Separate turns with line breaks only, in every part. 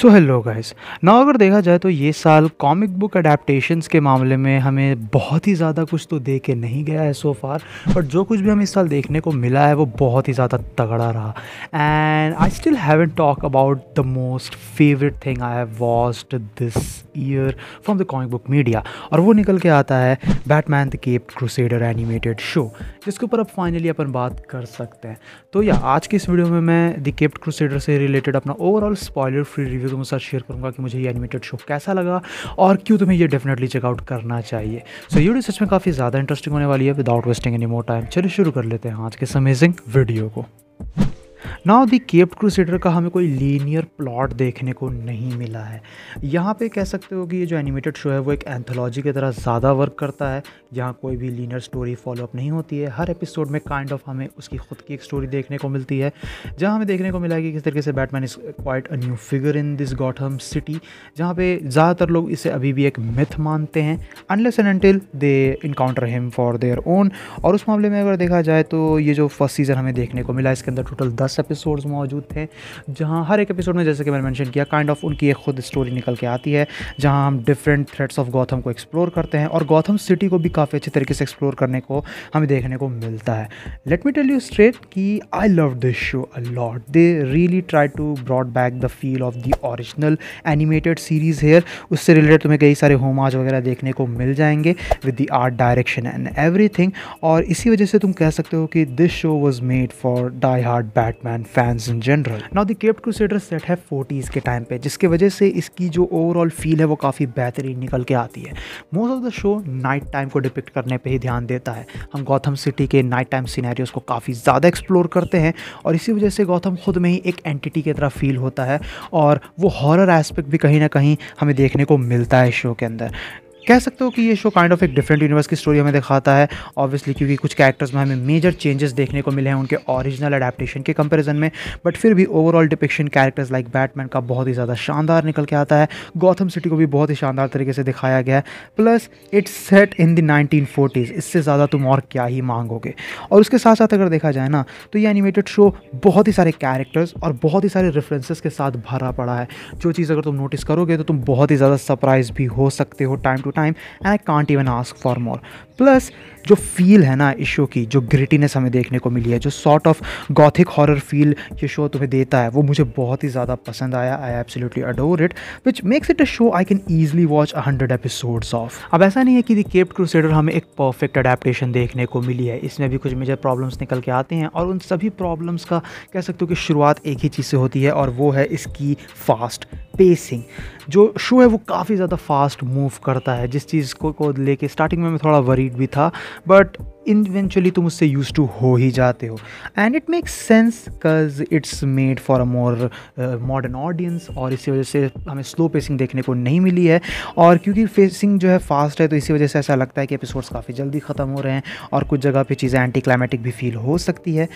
so hello guys ना अगर देखा जाए तो ये साल कॉमिक बुक अडेप्टशन के मामले में हमें बहुत ही ज़्यादा कुछ तो देख के नहीं गया है सो फार बट जो कुछ भी हमें इस साल देखने को मिला है वो बहुत ही ज़्यादा तगड़ा रहा and I still haven't talk about the most favourite thing I have watched this year from the comic book media और वो निकल के आता है Batman the Caped Crusader animated show जिसके ऊपर अब फाइनली अपन बात कर सकते हैं तो या आज के इस वीडियो में मैं द केप क्रूसेडर से रिलेटेड अपना overall spoiler free review review तुम्हारे साथ शेयर करूँगा कि मुझे ये एनिमेटेड शो कैसा लगा और क्यों तुम्हें ये डेफिनेटली चेकआउट करना चाहिए सो ये वीडियो सच में काफ़ी ज़्यादा इंटरेस्टिंग होने वाली है without wasting any more time चलिए शुरू कर लेते हैं आज के इस अमेजिंग वीडियो को नाउ दी केप क्रूसेडर का हमें कोई लीनियर प्लॉट देखने को नहीं मिला है यहाँ पे कह सकते हो कि ये जो एनिमेटेड शो है वो एक एंथोलॉजी की तरह ज़्यादा वर्क करता है यहाँ कोई भी लीनियर स्टोरी फॉलोअप नहीं होती है हर एपिसोड में काइंड ऑफ हमें उसकी खुद की एक स्टोरी देखने को मिलती है जहाँ हमें देखने को मिला है कि किस तरीके से Batman is quite a new figure in this Gotham city जहाँ पे ज़्यादातर लोग इसे अभी भी एक मिथ मानते हैं unless and until they encounter him for their own और उस मामले में अगर देखा जाए तो ये जो फर्स्ट सीज़न हमें देखने को मिला इसके अंदर टोटल दस एपिसोड्स मौजूद थे जहाँ हर एक एपिसोड में जैसे कि मैंने मैंशन किया काइंड ऑफ उनकी एक खुद स्टोरी निकल के आती है जहाँ हम डिफरेंट थ्रेड्स ऑफ गौथम को एक्सप्लोर करते हैं और गौथम सिटी को भी काफ़ी अच्छे तरीके से एक्सप्लोर करने को हमें देखने को मिलता है let me tell you straight कि I love this show a lot they really try to brought back the feel of the original animated series here उससे रिलेटेड तुम्हें कई सारे होमाज वगैरह देखने को मिल जाएंगे with the art direction and everything और इसी वजह से तुम कह सकते हो कि this show was made for die hard bat Batman fans in general now the Caped Crusader set है फोर्टीज़ के टाइम पे जिसके वजह से इसकी जो ओवरऑल फील है वो काफ़ी बेहतरीन निकल के आती है most of the show night time को डिपिक्ट करने पर ही ध्यान देता है हम गौतम सिटी के नाइट टाइम सीनैरियोज को काफ़ी ज़्यादा एक्सप्लोर करते हैं और इसी वजह से गौतम खुद में ही एक एंटिटी की तरह फील होता है और वो हॉरर एस्पेक्ट भी कहीं ना कहीं हमें देखने को मिलता है शो के अंदर कह सकते हो कि ये शो काइंड ऑफ एक डिफरेंट यूनिवर्स की स्टोरी हमें दिखाता है ऑब्वियसली क्योंकि कुछ कैरेक्टर्स में हमें मेजर चेंजेस देखने को मिले हैं उनके ओरिजिनल अडेप्टेशन के कंपेरिजन में बट फिर भी overall depiction characters like Batman का बहुत ही ज़्यादा शानदार निकल के आता है गौतम सिटी को भी बहुत ही शानदार तरीके से दिखाया गया है plus it's set in the nineteen इससे ज़्यादा तुम और क्या ही मांगोगे और उसके साथ साथ अगर देखा जाए ना तो ये एनिमेटेड शो बहुत ही सारे कैरेक्टर्स और बहुत ही सारे रेफरेंसेस के साथ भरा पड़ा है जो चीज़ अगर तुम नोटिस करोगे तो तुम बहुत ही ज़्यादा सरप्राइज भी हो सकते हो time to time and I can't even ask for more plus जो फील है ना इशो की जो ग्रिटीनेस हमें देखने को मिली है जो sort of gothic horror feel ये शो तुम्हें देता है वो मुझे बहुत ही ज़्यादा पसंद आया I absolutely adore it which makes it a show I can easily watch a hundred episodes of अब ऐसा नहीं है कि दी केप क्रूसेडर हमें एक परफेक्ट अडेप्टेशन देखने को मिली है इसमें भी कुछ मेजर प्रॉब्लम्स निकल के आते हैं और उन सभी प्रॉब्लम्स का कह सकते हो कि शुरुआत एक ही चीज़ से होती है और वो है इसकी फास्ट पेसिंग जो शो है वो काफ़ी ज़्यादा फास्ट मूव करता है है जिस चीज़ को, को लेके स्टार्टिंग में मैं थोड़ा वरीड भी था बट इवेंचुअली तुम उससे यूज टू हो ही जाते हो and it makes sense cause it's made for a more modern audience और इसी वजह से हमें स्लो पेसिंग देखने को नहीं मिली है और क्योंकि फेसिंग जो है फास्ट है तो इसी वजह से ऐसा लगता है कि एपिसोड्स काफ़ी जल्दी ख़त्म हो रहे हैं और कुछ जगह पर चीज़ें एंटी क्लाइमेटिक भी फील हो सकती है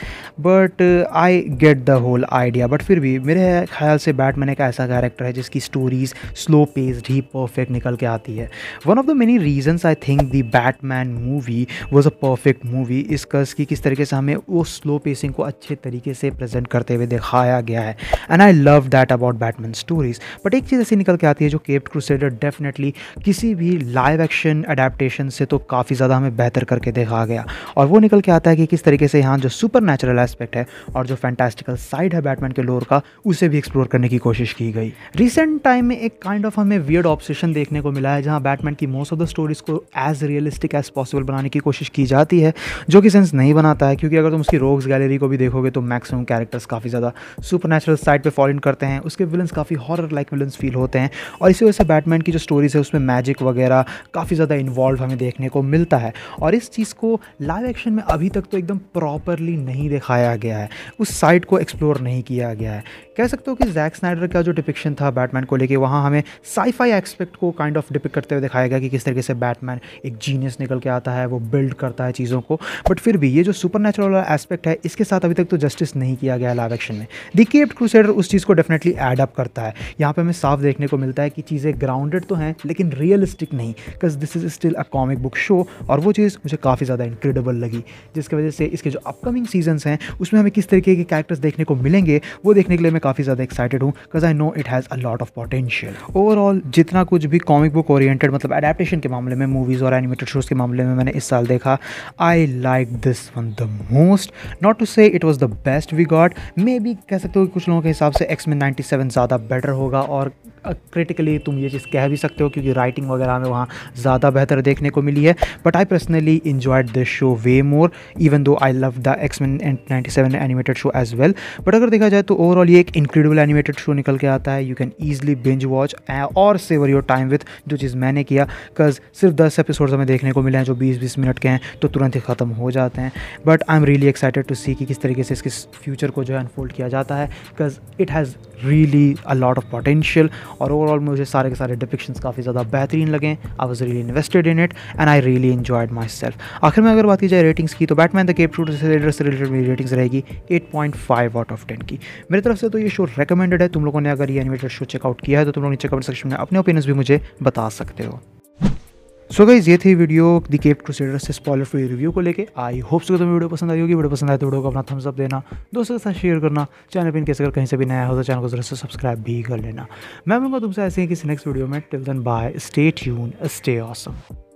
but I get the whole idea but फिर भी मेरे ख्याल से बैटमैन एक ऐसा कैरेक्टर है जिसकी स्टोरीज स्लो पेस्ड ही परफेक्ट निकल के आती है one of the many reasons I think the Batman movie was a perfect perfect movie इस कर्ज की किस तरीके से हमें वो स्लो पेसिंग को अच्छे तरीके से प्रेजेंट करते हुए दिखाया गया है and I love that about Batman stories but एक चीज़ ऐसी निकल के आती है जो केप्ट क्रूसेडर डेफिनेटली किसी भी लाइव एक्शन अडेप्टेशन से तो काफ़ी ज़्यादा हमें बेहतर करके देखा गया और वो निकल के आता है कि किस तरीके से यहाँ जो सुपर नेचुरल एस्पेक्ट है और जो फैंटास्टिकल साइड है बैटमैन के लोर का उसे भी एक्सप्लोर करने की कोशिश की गई रिसेंट टाइम में एक काइंड ऑफ हमें वियर्ड ऑब्सेशन देखने को मिला है जहाँ बैटमैन की मोस्ट ऑफ द स्टोरीज को एज रियलिस्टिक एज पॉसिबल बनाने की कोशिश की जा आती है जो कि सेंस नहीं बनाता है क्योंकि अगर तुम उसकी रोग्स गैलरी को भी देखोगे तो मैक्सिमम कैरेक्टर्स काफ़ी ज़्यादा सुपर नेचुरल साइड पर फॉलो करते हैं उसके विलन्स काफ़ी हॉरर लाइक विलन्स फील होते हैं और इसी वजह से बैटमैन की जो स्टोरीज है उसमें मैजिक वगैरह काफ़ी ज़्यादा इन्वॉल्व हमें देखने को मिलता है और इस चीज़ को लाइव एक्शन में अभी तक तो एकदम प्रॉपरली नहीं दिखाया गया है उस साइड को एक्सप्लोर नहीं किया गया है कह सकते हो कि जैक स्नाइडर का जो डिपिक्शन था बैटमैन को लेके वहाँ हमें साईफाई एक्सपेक्ट को काइंड ऑफ डिपिक करते हुए दिखाया गया कि किस तरीके से बैटमैन एक जीनियस निकल के आता है वो बिल्ड करता है चीज़ों को बट फिर भी ये जो सुपर नेचुरल वाला एस्पेक्ट है इसके साथ अभी तक तो जस्टिस नहीं किया गया लाव लाइव एक्शन में दी केप्ट क्रूसेडर उस चीज़ को डेफिनेटली एडअप करता है यहाँ पर हमें साफ देखने को मिलता है कि चीज़ें ग्राउंडेड तो हैं लेकिन रियलिस्टिक नहीं because this is still a comic book show और वो चीज़ मुझे काफ़ी ज़्यादा इनक्रेडिबल लगी जिसकी वजह से इसके जो अपकमिंग सीजन्स हैं उसमें हमें किस तरीके के कैरेक्टर्स देखने को मिलेंगे वो देखने के लिए मैं काफ़ी ज़्यादा एक्साइटेड हूँ because I know it has a lot of potential overall जितना कुछ भी कॉमिक बुक ओरिएंटेड मतलब अडेप्टेशन के मामले में मूवीज़ और एनिमेटेड शोज़ के मामले में मैंने इस साल देखा I like this one the most not to say it was the best we got may be कह सकते हो कुछ लोगों के हिसाब से एक्स में नाइन्टी ज़्यादा बेटर होगा और क्रिटिकली तुम ये चीज़ कह भी सकते हो क्योंकि राइटिंग वगैरह में वहाँ ज़्यादा बेहतर देखने को मिली है but I personally enjoyed this show way more even though I love the X-Men and ninety seven animated show as well but अगर देखा जाए तो ओवरऑल ये एक इंक्रेडिबल एनिमेटेड शो निकल के आता है you can easily binge watch और सेवर योर टाइम विथ जो चीज़ मैंने किया बिकॉज सिर्फ दस एपिसोड हमें देखने को मिले हैं जो बीस बीस मिनट के हैं तो तुरंत ही ख़त्म हो जाते हैं but I am really excited to see कि किस तरीके से इसके फ्यूचर को जो है अनफोल्ड किया जाता है because it has really a lot of potential और ओवरऑल मुझे सारे के सारे डिपिक्शन काफ़ी ज़्यादा बेहतरीन लगे I was really invested in it and I really enjoyed myself आखिर में अगर बात की जाए रेटिंग्स की तो बैटमैन द केप टूट से रिलेटेड मेरी रेटिंग्स रहेगी eight point five out of ten की मेरी तरफ से तो ये शो रिकमेंडेड है तुम लोगों ने अगर ये एनिमेटेड शो चेकआउट किया है तो तुम लोग नीचे कमेंट सेक्शन में अपने ओपिनियंस भी मुझे बता सकते हो सो गाइज ये थी वीडियो दी केप क्रूसेडर से स्पॉलर फ्री रिव्यू को लेके आई होप सो तुम्हें वीडियो पसंद आई होगी वीडियो पसंद आए तो वीडियो को अपना थम्स अप देना दोस्तों के साथ शेयर करना चैनल पर इनकेस अगर कहीं से भी नया हो तो चैनल को जरूर से सब्सक्राइब भी कर लेना मैं मिलूंगा तुमसे ऐसे ही किसी नेक्स्ट वीडियो में till then bye stay tune stay awesome